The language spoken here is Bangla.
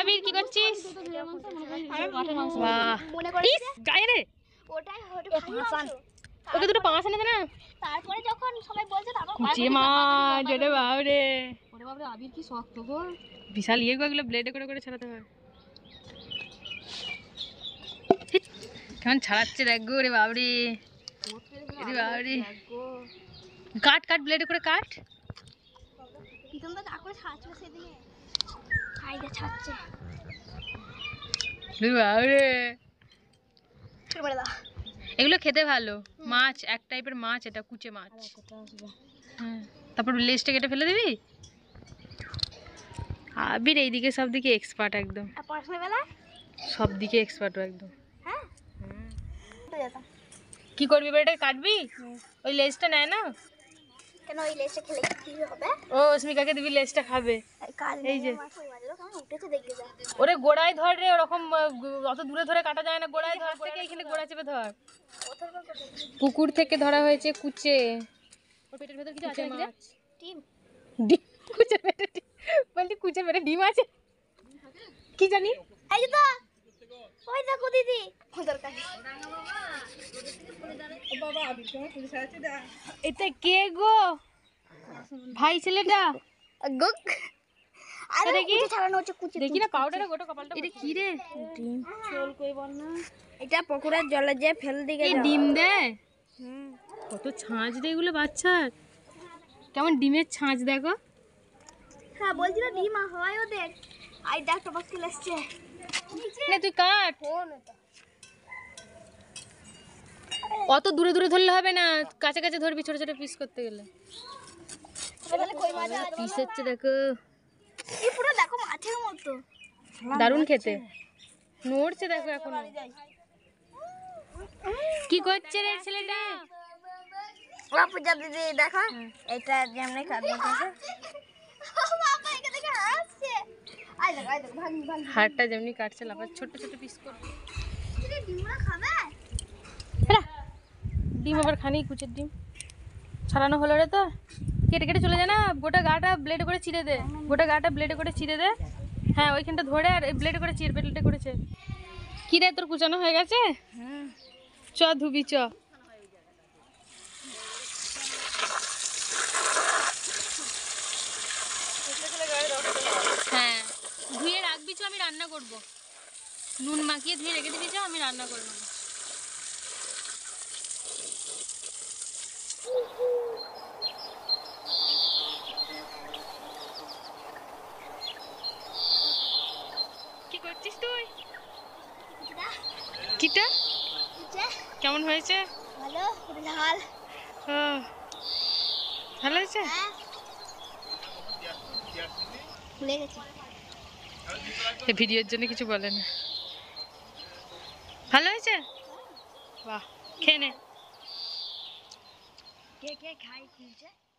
আবির কি করছিস ওকে দুটো পাঁচ এনে না তারপরে যখন সবাই বলছে ওরে আবির কি শক্ত গো বিশাল ইয়ে গুলো ব্লেডে করে করে ছাড়াতে হয় কেমন ছাড়াচ্ছে দেখ গো রে বাবরে রে বাবরে কাট কাট ব্লেডে করে কাট ছাড়ছে সেদিকে এগুলো খেতে ভালো মাছ এক টাইপের মাছ এটা কুচে মাছ আচ্ছা, হ্যাঁ, তারপর লেজটা কেটে ফেলে দিবি আবির এইদিকে সব দিকে এক্সপার্ট একদম সব দিকে এক্সপার্ট একদম হ্যাঁ? কি করবি এটা কাটবি ওই লেজটা নেয় না কেন ওই লেজটা খেলে হবে ও অস্মিকাকে দিবি লেজটা খাবে হ্যাঁ, ওরে গোড়ায় ধর রে ওরকম অত দূরে ধরে কাটা যায় না গোড়ায় ধর থেকে এখানে গোড়া চেপে ধর কুকুর থেকে ধরা হয়েছে কুচে ওর পেটের ভেতর কিছু আছে ডিম ডিম কুচে পেটে ডিম আছে কি জানি এই তো ওই দেখো দিদি ওদের কে গো ভাই ছেলেটা গক কি কি রে ডিম এটা জলে যে ডিম দে কত ছাঁচ এগুলো কেমন ডিমের ছাঁচ দেখো হ্যাঁ বলছিল ডিম হয় ওদের আই ডাক্তার বাক্স আসছে না তুই কাট অত দূরে দূরে ধরলে হবে না কাছে কাছে ধরবি ছোট ছোট পিস করতে গেলে পিস হচ্ছে দেখো এ পুরো দেখো মাছের মতো দারুণ খেতে নড়ছে দেখো এখন কি করছে রে ছেলেটা পূজা দিদি দেখো এটা যেমনি খাদ্য হাড়টা যেমনি কাটছে লাফা ছোট ছোট পিস করে হ্যাঁ। ডিম আবার খানি কুচের ডিম ছাড়ানো হলো রে তো কেটে কেটে চলে যায় না গোটা গাটা ব্লেড করে চিড়ে দে গোটা গাটা ব্লেডে করে চিড়ে দে হ্যাঁ ওইখানটা ধরে আর ব্লেড করে চিড় ব্লেডে করেছে কি রে তোর কুচানো হয়ে গেছে চ ধুবি চ হ্যাঁ ধুয়ে রাখবি চ আমি রান্না করবো নুন মাখিয়ে ধুয়ে রেখে দিবি চ আমি রান্না করবো কিটা কেমন হয়েছে ভালো লাল ভালো হয়েছে হ্যাঁ। এই ভিডিওর জন্য কিছু বলে না ভালো হয়েছে হ্যাঁ। বাহ খেয়ে নে কে কে খাই খুলছে